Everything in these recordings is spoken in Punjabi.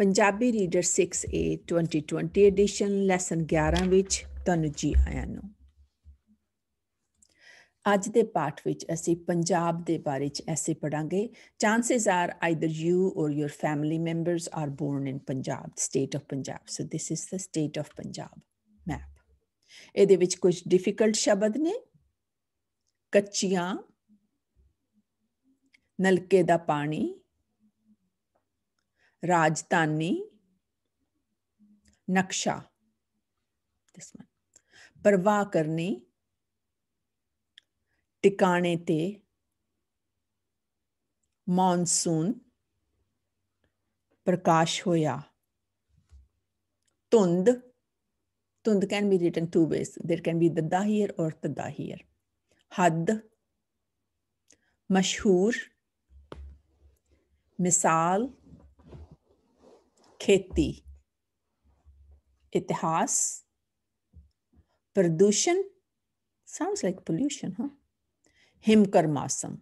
Punjabi reader 6A 2020 edition lesson 11 ਵਿੱਚ ਤੁਹਾਨੂੰ ਜੀ ਆਇਆਂ ਨੂੰ ਅੱਜ ਦੇ ਪਾਠ ਵਿੱਚ ਅਸੀਂ ਪੰਜਾਬ ਦੇ ਬਾਰੇ ਚ ਐਸੇ ਪੜਾਂਗੇ chances are either you or your family members are born in Punjab state of Punjab so this is the state of Punjab map ਇਹਦੇ ਵਿੱਚ ਕੁਝ ਡਿਫਿਕਲਟ ਸ਼ਬਦ ਨੇ ਕੱਚੀਆਂ ਨਲਕੇ ਦਾ ਪਾਣੀ राजधानी नक्शा this परवाह करनी टिकाने ते मॉनसून प्रकाश होया धुंध धुंध can be written two ways there can be दद्दा हीयर और तद्दा हीयर हद मशहूर मिसाल खेती इतिहास प्रदूषण sounds like pollution huh himkarmasam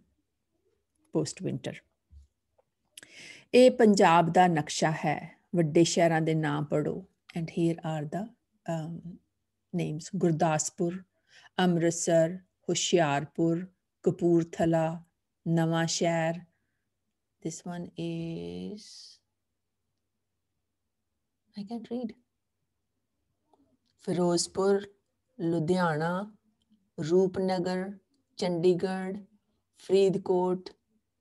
post winter ਇਹ ਪੰਜਾਬ ਦਾ ਨਕਸ਼ਾ ਹੈ ਵੱਡੇ ਸ਼ਹਿਰਾਂ ਦੇ ਨਾਮ ਪੜੋ and here are the names Gurdaspur Amritsar Hoshiarpur Kapurthala Nawanshahr this one is I can't read. Ferozpur, Ludhiana, Rupnagar, Chandigarh, Faridkot,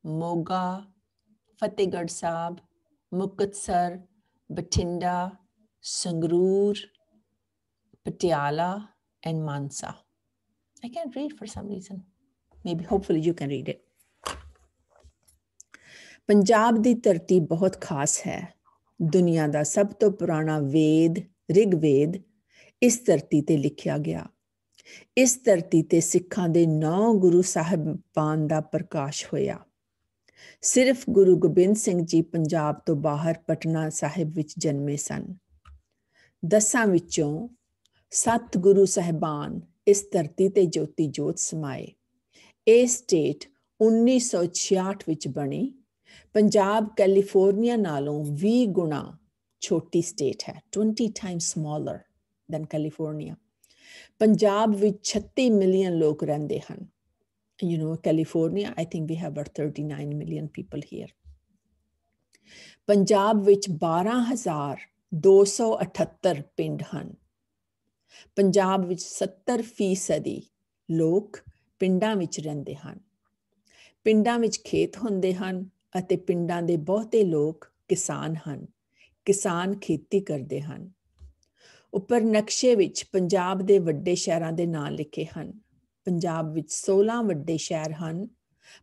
Moga, Fatehgarh Sahib, Muktsar, Batinda, Sangrur, Patiala, and Mansa. I can't read for some reason. Maybe, hopefully, you can read it. Punjab ਦੀ ਧਰਤੀ ਬਹੁਤ ਖਾਸ ਹੈ ਦੁਨੀਆ ਦਾ ਸਭ ਤੋਂ ਪੁਰਾਣਾ ਵੇਦ ਰਿਗਵੇਦ ਇਸ ਧਰਤੀ ਤੇ ਲਿਖਿਆ ਗਿਆ ਇਸ ਧਰਤੀ ਤੇ ਸਿੱਖਾਂ ਦੇ ਨੌ ਗੁਰੂ ਸਾਹਿਬਾਨ ਦਾ ਪ੍ਰਕਾਸ਼ ਹੋਇਆ ਸਿਰਫ ਗੁਰੂ ਗੋਬਿੰਦ ਸਿੰਘ ਜੀ ਪੰਜਾਬ ਤੋਂ ਬਾਹਰ ਪਟਨਾ ਸਾਹਿਬ ਵਿੱਚ ਜਨਮੇ ਸਨ ਦਸਾਂ ਵਿੱਚੋਂ ਸਤ ਗੁਰੂ ਸਹਿਬਾਨ ਇਸ ਧਰਤੀ ਤੇ ਜੋਤੀ ਜੋਤ ਸਮਾਏ ਇਹ ਸਟੇਟ 1966 ਵਿੱਚ ਬਣੀ ਪੰਜਾਬ ਕੈਲੀਫੋਰਨੀਆ ਨਾਲੋਂ 20 ਗੁਣਾ ਛੋਟੀ ਸਟੇਟ ਹੈ 20 time smaller than California Punjab ਵਿੱਚ 36 ਮਿਲੀਅਨ ਲੋਕ ਰਹਿੰਦੇ ਹਨ you know California I think we have 39 million people here Punjab ਵਿੱਚ 12278 ਪਿੰਡ ਹਨ ਪੰਜਾਬ ਵਿੱਚ 70% ਫੀਸਦੀ ਲੋਕ ਪਿੰਡਾਂ ਵਿੱਚ ਰਹਿੰਦੇ ਹਨ ਪਿੰਡਾਂ ਵਿੱਚ ਖੇਤ ਹੁੰਦੇ ਹਨ ਅਤੇ ਪਿੰਡਾਂ ਦੇ ਬਹੁਤੇ ਲੋਕ ਕਿਸਾਨ ਹਨ ਕਿਸਾਨ ਖੇਤੀ ਕਰਦੇ ਹਨ ਉੱਪਰ ਨਕਸ਼ੇ ਵਿੱਚ ਪੰਜਾਬ ਦੇ ਵੱਡੇ ਸ਼ਹਿਰਾਂ ਦੇ ਨਾਮ ਲਿਖੇ ਹਨ ਪੰਜਾਬ ਵਿੱਚ 16 ਵੱਡੇ ਸ਼ਹਿਰ ਹਨ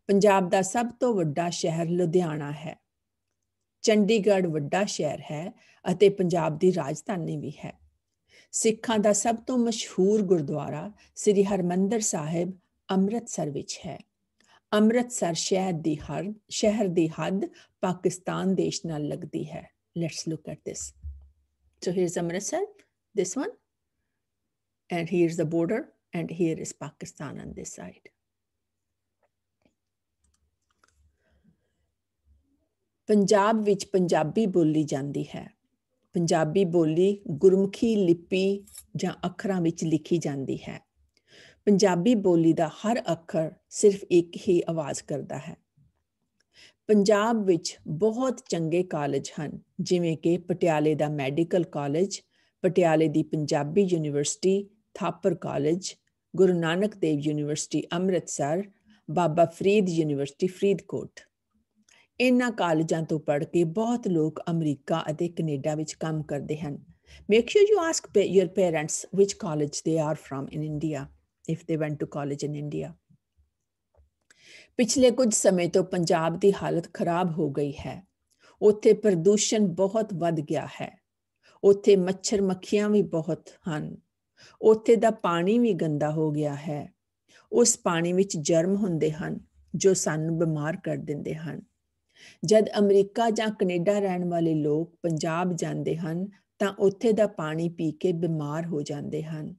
ਪੰਜਾਬ ਦਾ ਸਭ ਤੋਂ ਵੱਡਾ ਸ਼ਹਿਰ ਲੁਧਿਆਣਾ ਹੈ ਚੰਡੀਗੜ੍ਹ ਵੱਡਾ ਸ਼ਹਿਰ ਹੈ ਅਤੇ ਪੰਜਾਬ ਦੀ ਰਾਜਧਾਨੀ ਵੀ ਹੈ ਸਿੱਖਾਂ ਦਾ ਸਭ ਤੋਂ ਮਸ਼ਹੂਰ ਗੁਰਦੁਆਰਾ ਸ੍ਰੀ ਹਰਮੰਦਰ ਸਾਹਿਬ ਅੰਮ੍ਰਿਤਸਰ ਵਿੱਚ ਹੈ ਅੰਮ੍ਰਿਤਸਰ ਸ਼ਹਿਰ ਦੀ ਹਰ ਸ਼ਹਿਰ ਦੀ ਹੱਦ ਪਾਕਿਸਤਾਨ ਦੇਸ਼ ਨਾਲ ਲੱਗਦੀ ਹੈ let's look at this. So here's Amritsar, this one, and here's the border, and here is Pakistan on this side. Punjab ਵਿੱਚ ਪੰਜਾਬੀ ਬੋਲੀ ਜਾਂਦੀ ਹੈ ਪੰਜਾਬੀ ਬੋਲੀ ਗੁਰਮੁਖੀ ਲਿਪੀ ਜਾਂ ਅੱਖਰਾਂ ਵਿੱਚ ਲਿਖੀ ਜਾਂਦੀ ਹੈ ਪੰਜਾਬੀ ਬੋਲੀ ਦਾ ਹਰ ਅੱਖਰ ਸਿਰਫ ਇੱਕ ਹੀ ਆਵਾਜ਼ ਕਰਦਾ ਹੈ ਪੰਜਾਬ ਵਿੱਚ ਬਹੁਤ ਚੰਗੇ ਕਾਲਜ ਹਨ ਜਿਵੇਂ ਕਿ ਪਟਿਆਲੇ ਦਾ ਮੈਡੀਕਲ ਕਾਲਜ ਪਟਿਆਲੇ ਦੀ Punjabi university Thapar college Guru Nanak Dev university Amritsar Baba Farid university Faridkot ਇਹਨਾਂ ਕਾਲਜਾਂ ਤੋਂ ਪੜ੍ਹ ਕੇ ਬਹੁਤ ਲੋਕ ਅਮਰੀਕਾ ਅਤੇ ਕੈਨੇਡਾ ਵਿੱਚ ਕੰਮ ਕਰਦੇ ਹਨ make sure you ask your parents which college they are from in India if they went to college in India. ਪਿਛਲੇ ਕੁਝ ਸਮੇਂ ਤੋਂ ਪੰਜਾਬ ਦੀ ਹਾਲਤ ਖਰਾਬ ਹੋ ਗਈ ਹੈ ਉੱਥੇ ਪ੍ਰਦੂਸ਼ਣ ਬਹੁਤ ਵੱਧ ਗਿਆ ਹੈ ਉੱਥੇ ਮੱਛਰ ਮੱਖੀਆਂ ਵੀ ਬਹੁਤ ਹਨ ਉੱਥੇ ਦਾ ਪਾਣੀ ਵੀ ਗੰਦਾ ਹੋ ਗਿਆ ਹੈ ਉਸ ਪਾਣੀ ਵਿੱਚ ਜਰਮ ਹੁੰਦੇ ਹਨ ਜੋ ਸਾਨੂੰ ਬਿਮਾਰ ਕਰ ਦਿੰਦੇ ਹਨ ਜਦ ਅਮਰੀਕਾ ਜਾਂ ਕੈਨੇਡਾ ਰਹਿਣ ਵਾਲੇ ਲੋਕ ਪੰਜਾਬ ਜਾਂਦੇ ਹਨ ਤਾਂ ਉੱਥੇ ਦਾ ਪਾਣੀ ਪੀ ਕੇ ਬਿਮਾਰ ਹੋ ਜਾਂਦੇ ਹਨ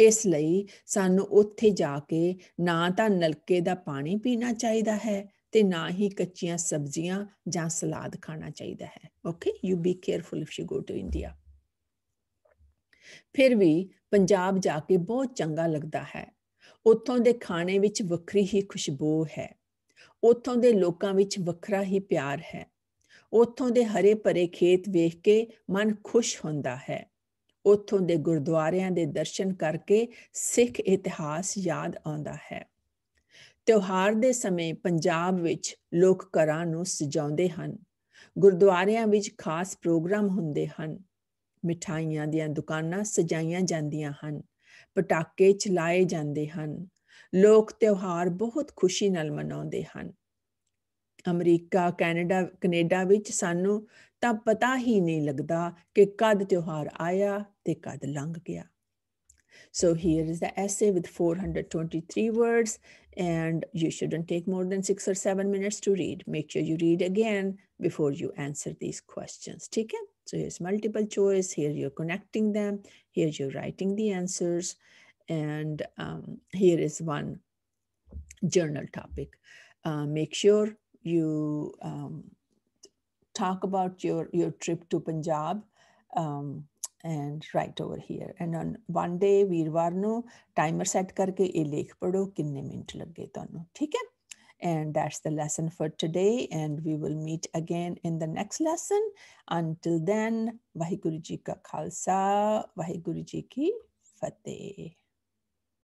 ਇਸ ਲਈ ਸਾਨੂੰ ਉੱਥੇ ਜਾ ਕੇ ਨਾ ਤਾਂ ਨਲਕੇ ਦਾ ਪਾਣੀ ਪੀਣਾ ਚਾਹੀਦਾ ਹੈ ਤੇ ਨਾ ਹੀ ਕੱਚੀਆਂ ਸਬਜ਼ੀਆਂ ਜਾਂ ਸਲਾਦ ਖਾਣਾ ਚਾਹੀਦਾ ਹੈ okay you be careful if you go to India ਫਿਰ ਵੀ ਪੰਜਾਬ ਜਾ ਕੇ ਬਹੁਤ ਚੰਗਾ ਲੱਗਦਾ ਹੈ ਉੱਥੋਂ ਦੇ ਖਾਣੇ ਵਿੱਚ ਵੱਖਰੀ ਹੀ ਖੁਸ਼ਬੂ ਹੈ ਉੱਥੋਂ ਦੇ ਲੋਕਾਂ ਵਿੱਚ ਵੱਖਰਾ ਹੀ ਪਿਆਰ ਹੈ ਉੱਥੋਂ ਦੇ ਹਰੇ ਭਰੇ ਖੇਤ ਵੇਖ ਕੇ ਮਨ ਖੁਸ਼ ਹੁੰਦਾ ਹੈ ਉਥੋਂ ਦੇ ਗੁਰਦੁਆਰਿਆਂ ਦੇ ਦਰਸ਼ਨ ਕਰਕੇ ਸਿੱਖ ਇਤਿਹਾਸ ਯਾਦ ਆਉਂਦਾ ਹੈ ਤਿਉਹਾਰ ਦੇ ਸਮੇਂ ਪੰਜਾਬ ਵਿੱਚ ਲੋਕ ਘਰਾਂ ਨੂੰ ਸਜਾਉਂਦੇ ਹਨ ਗੁਰਦੁਆਰਿਆਂ ਵਿੱਚ ਖਾਸ ਪ੍ਰੋਗਰਾਮ ਹੁੰਦੇ ਹਨ ਮਿਠਾਈਆਂ ਦੀਆਂ ਦੁਕਾਨਾਂ ਸਜਾਈਆਂ ਜਾਂਦੀਆਂ ਹਨ ਪਟਾਕੇ ਚਲਾਏ ਜਾਂਦੇ ਹਨ ਲੋਕ ਤਿਉਹਾਰ ਬਹੁਤ ਖੁਸ਼ੀ ਨਾਲ ਮਨਾਉਂਦੇ ਹਨ ਅਮਰੀਕਾ ਕੈਨੇਡਾ ਕੈਨੇਡਾ ਵਿੱਚ ਸਾਨੂੰ ਤਾਂ ਪਤਾ ਹੀ ਨਹੀਂ ਲੱਗਦਾ ਕਿ ਕਦ ਤਿਉਹਾਰ ਆਇਆ ਤੇ ਕਦ ਲੰਘ ਗਿਆ So here is the essay with 423 words and you shouldn't take more than 6 or 7 minutes to read. Make sure you read again before you answer these questions. Take it. So here's multiple choice. Here you're connecting them. Here you're writing the answers. And um, here is one journal topic. Uh, make sure you um, talk about your your trip to Punjab. Um, and right over here. And on one day ਵੀਰਵਾਰ timer set karke ਕਰਕੇ lekh padho ਪੜੋ ਕਿੰਨੇ ਮਿੰਟ ਲੱਗੇ ਤੁਹਾਨੂੰ ਠੀਕ And that's the lesson for today. And we will meet again in the next lesson. Until then, Vaheguru Ji Ka Khalsa, Vaheguru Ji Ki Fateh.